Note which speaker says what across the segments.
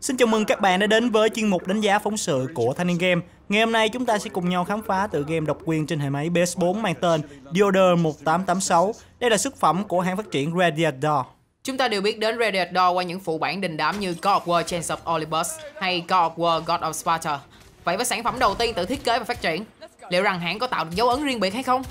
Speaker 1: Xin chào mừng các bạn đã đến với chuyên mục đánh giá phóng sự của Thanh niên Game. Ngày hôm nay chúng ta sẽ cùng nhau khám phá tựa game độc quyền trên hệ máy PS4 mang tên Deoder 1886. Đây là xuất phẩm của hãng phát triển Radiator.
Speaker 2: Chúng ta đều biết đến Radiator qua những phụ bản đình đám như God of War Chains of Olympus hay God of War God of Sparta. Vậy với sản phẩm đầu tiên tự thiết kế và phát triển, liệu rằng hãng có tạo được dấu ấn riêng biệt hay không?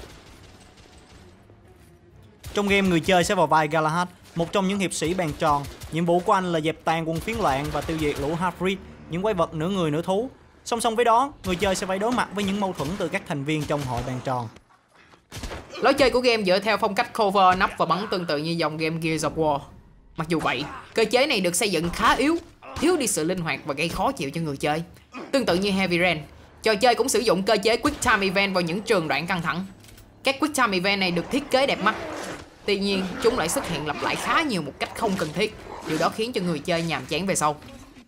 Speaker 1: Trong game người chơi sẽ vào vai Galahad, một trong những hiệp sĩ bàn tròn. Nhiệm vụ của anh là dẹp tan quân phiến loạn và tiêu diệt lũ Hybrid, những quái vật nửa người nửa thú. Song song với đó, người chơi sẽ phải đối mặt với những mâu thuẫn từ các thành viên trong hội bàn tròn.
Speaker 2: Lối chơi của game dựa theo phong cách cover, nấp và bắn tương tự như dòng game Gears of War. Mặc dù vậy, cơ chế này được xây dựng khá yếu, thiếu đi sự linh hoạt và gây khó chịu cho người chơi. Tương tự như Heavy Rain, trò chơi cũng sử dụng cơ chế Quick Time Event vào những trường đoạn căng thẳng. Các Quick Time Event này được thiết kế đẹp mắt, Tuy nhiên, chúng lại xuất hiện lặp lại khá nhiều một cách không cần thiết, điều đó khiến cho người chơi nhàm chán về sau.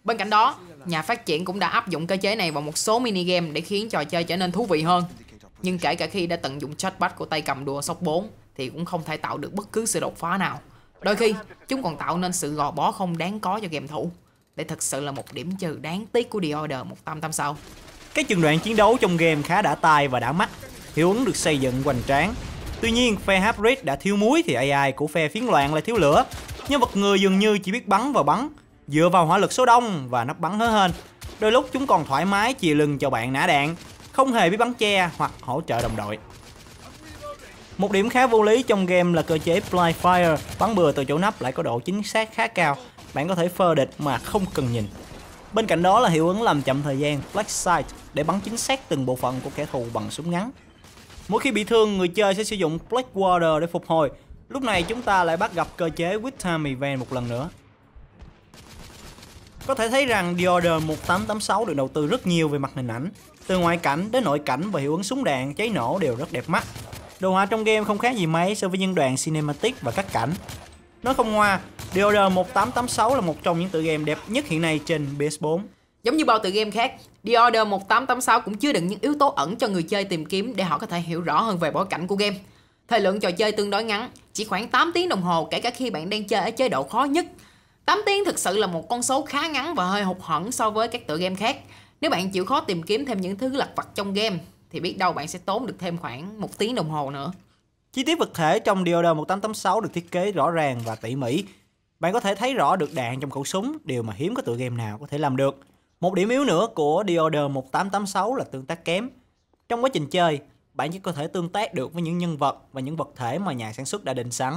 Speaker 2: Bên cạnh đó, nhà phát triển cũng đã áp dụng cơ chế này vào một số mini game để khiến trò chơi trở nên thú vị hơn. Nhưng kể cả khi đã tận dụng chatbot của tay cầm đùa sóc 4 thì cũng không thể tạo được bất cứ sự đột phá nào. Đôi khi, chúng còn tạo nên sự gò bó không đáng có cho game thủ. Đây thực sự là một điểm trừ đáng tiếc của The Order 186.
Speaker 1: Cái trường đoạn chiến đấu trong game khá đã tai và đã mắt, hiệu ứng được xây dựng hoành tráng, Tuy nhiên, phe Hybrid đã thiếu muối thì AI của phe phiến loạn lại thiếu lửa. Nhân vật người dường như chỉ biết bắn và bắn, dựa vào hỏa lực số đông và nắp bắn hớ hên. Đôi lúc chúng còn thoải mái chìa lưng cho bạn nã đạn, không hề biết bắn che hoặc hỗ trợ đồng đội. Một điểm khá vô lý trong game là cơ chế Fly Fire, bắn bừa từ chỗ nắp lại có độ chính xác khá cao, bạn có thể phơ địch mà không cần nhìn. Bên cạnh đó là hiệu ứng làm chậm thời gian Black Sight để bắn chính xác từng bộ phận của kẻ thù bằng súng ngắn. Mỗi khi bị thương, người chơi sẽ sử dụng Blackwater để phục hồi. Lúc này chúng ta lại bắt gặp cơ chế With Time Event một lần nữa. Có thể thấy rằng The Order 1886 được đầu tư rất nhiều về mặt hình ảnh. Từ ngoại cảnh đến nội cảnh và hiệu ứng súng đạn, cháy nổ đều rất đẹp mắt. Đồ họa trong game không khác gì mấy so với những đoạn cinematic và các cảnh. Nói không ngoa, The Order 1886 là một trong những tựa game đẹp nhất hiện nay trên PS4.
Speaker 2: Giống như bao tựa game khác, The Order 1886 cũng chứa đựng những yếu tố ẩn cho người chơi tìm kiếm để họ có thể hiểu rõ hơn về bối cảnh của game. Thời lượng trò chơi tương đối ngắn, chỉ khoảng 8 tiếng đồng hồ kể cả khi bạn đang chơi ở chế độ khó nhất. 8 tiếng thực sự là một con số khá ngắn và hơi hụt hẫng so với các tựa game khác. Nếu bạn chịu khó tìm kiếm thêm những thứ lặt vặt trong game, thì biết đâu bạn sẽ tốn được thêm khoảng một tiếng đồng hồ nữa.
Speaker 1: Chi tiết vật thể trong The Order 1886 được thiết kế rõ ràng và tỉ mỉ. Bạn có thể thấy rõ được đạn trong khẩu súng, điều mà hiếm có tựa game nào có thể làm được. Một điểm yếu nữa của Diorder 1886 là tương tác kém. Trong quá trình chơi, bạn chỉ có thể tương tác được với những nhân vật và những vật thể mà nhà sản xuất đã định sẵn.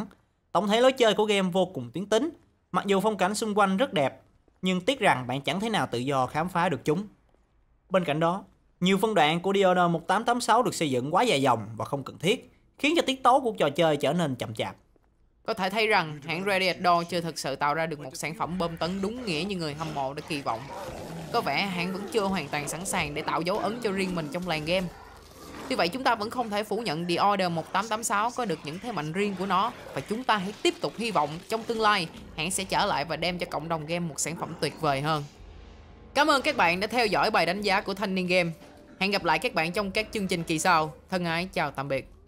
Speaker 1: Tổng thể lối chơi của game vô cùng tuyến tính, mặc dù phong cảnh xung quanh rất đẹp, nhưng tiếc rằng bạn chẳng thể nào tự do khám phá được chúng. Bên cạnh đó, nhiều phân đoạn của Diorder 1886 được xây dựng quá dài dòng và không cần thiết, khiến cho tiết tấu của trò chơi trở nên chậm chạp.
Speaker 2: Có thể thấy rằng hãng Radiant Dawn chưa thực sự tạo ra được một sản phẩm bơm tấn đúng nghĩa như người hâm mộ đã kỳ vọng. Có vẻ hãng vẫn chưa hoàn toàn sẵn sàng để tạo dấu ấn cho riêng mình trong làng game. Tuy vậy chúng ta vẫn không thể phủ nhận The Order 1886 có được những thế mạnh riêng của nó và chúng ta hãy tiếp tục hy vọng trong tương lai hãng sẽ trở lại và đem cho cộng đồng game một sản phẩm tuyệt vời hơn. Cảm ơn các bạn đã theo dõi bài đánh giá của Thanh Niên Game. Hẹn gặp lại các bạn trong các chương trình kỳ sau. Thân ái chào tạm biệt.